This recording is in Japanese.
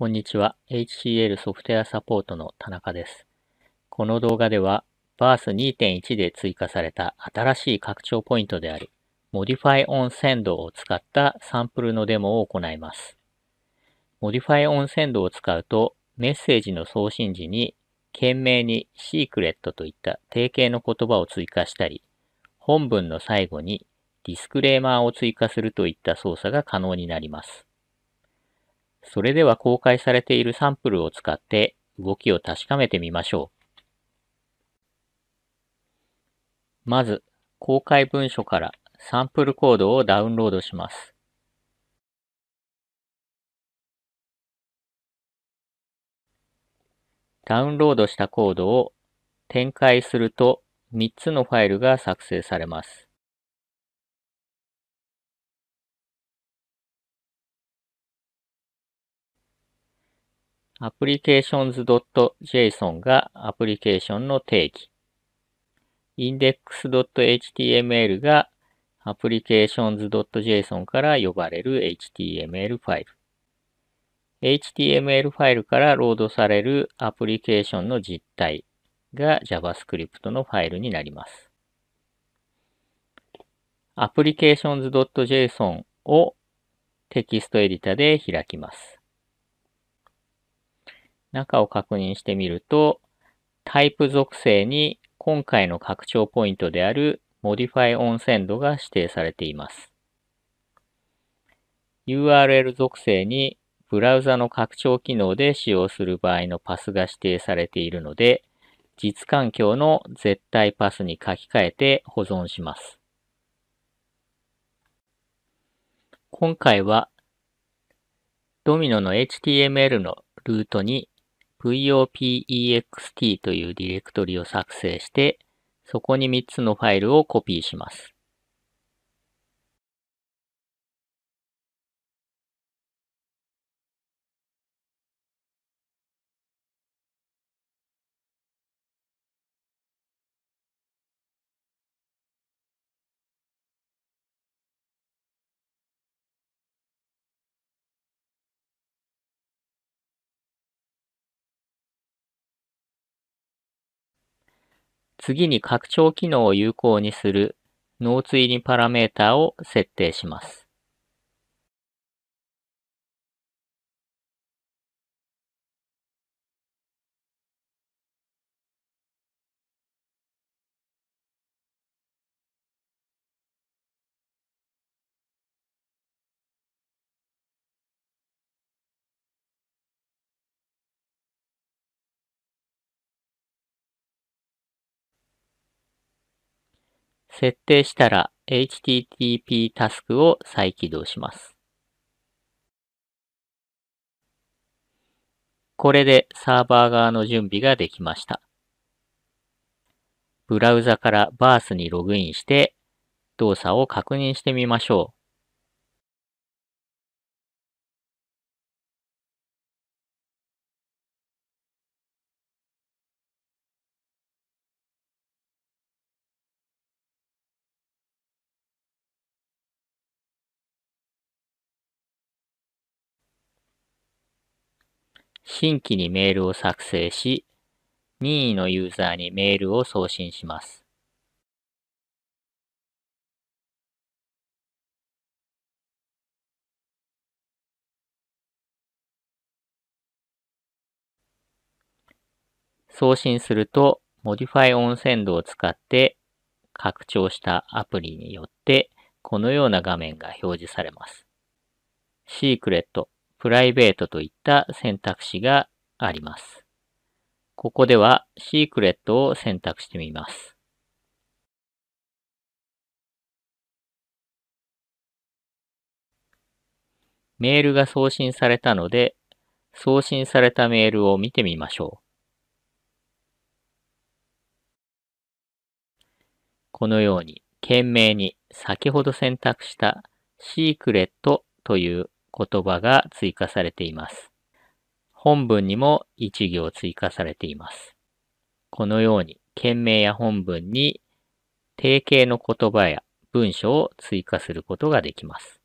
こんにちは。HCL ソフトウェアサポートの田中です。この動画では、バース2 1で追加された新しい拡張ポイントである Modify on Send を使ったサンプルのデモを行います。Modify on Send を使うと、メッセージの送信時に、懸命に Secret といった定型の言葉を追加したり、本文の最後にディスクレーマーを追加するといった操作が可能になります。それでは公開されているサンプルを使って動きを確かめてみましょう。まず、公開文書からサンプルコードをダウンロードします。ダウンロードしたコードを展開すると3つのファイルが作成されます。applications.json がアプリケーションの定義。index.html が applications.json から呼ばれる HTML ファイル。HTML ファイルからロードされるアプリケーションの実態が JavaScript のファイルになります。applications.json をテキストエディタで開きます。中を確認してみると、タイプ属性に今回の拡張ポイントである Modify e n 度が指定されています。URL 属性にブラウザの拡張機能で使用する場合のパスが指定されているので、実環境の絶対パスに書き換えて保存します。今回はドミノの HTML のルートに vopext というディレクトリを作成して、そこに3つのファイルをコピーします。次に拡張機能を有効にするノーツ入りパラメータを設定します。設定したら http タスクを再起動します。これでサーバー側の準備ができました。ブラウザからバースにログインして動作を確認してみましょう。新規にメールを作成し、任意のユーザーにメールを送信します。送信すると、モディファイオン鮮度を使って拡張したアプリによって、このような画面が表示されます。シークレットプライベートといった選択肢があります。ここではシークレットを選択してみます。メールが送信されたので、送信されたメールを見てみましょう。このように、懸命に先ほど選択したシークレットという言葉が追加されています。本文にも一行追加されています。このように、件名や本文に定型の言葉や文章を追加することができます。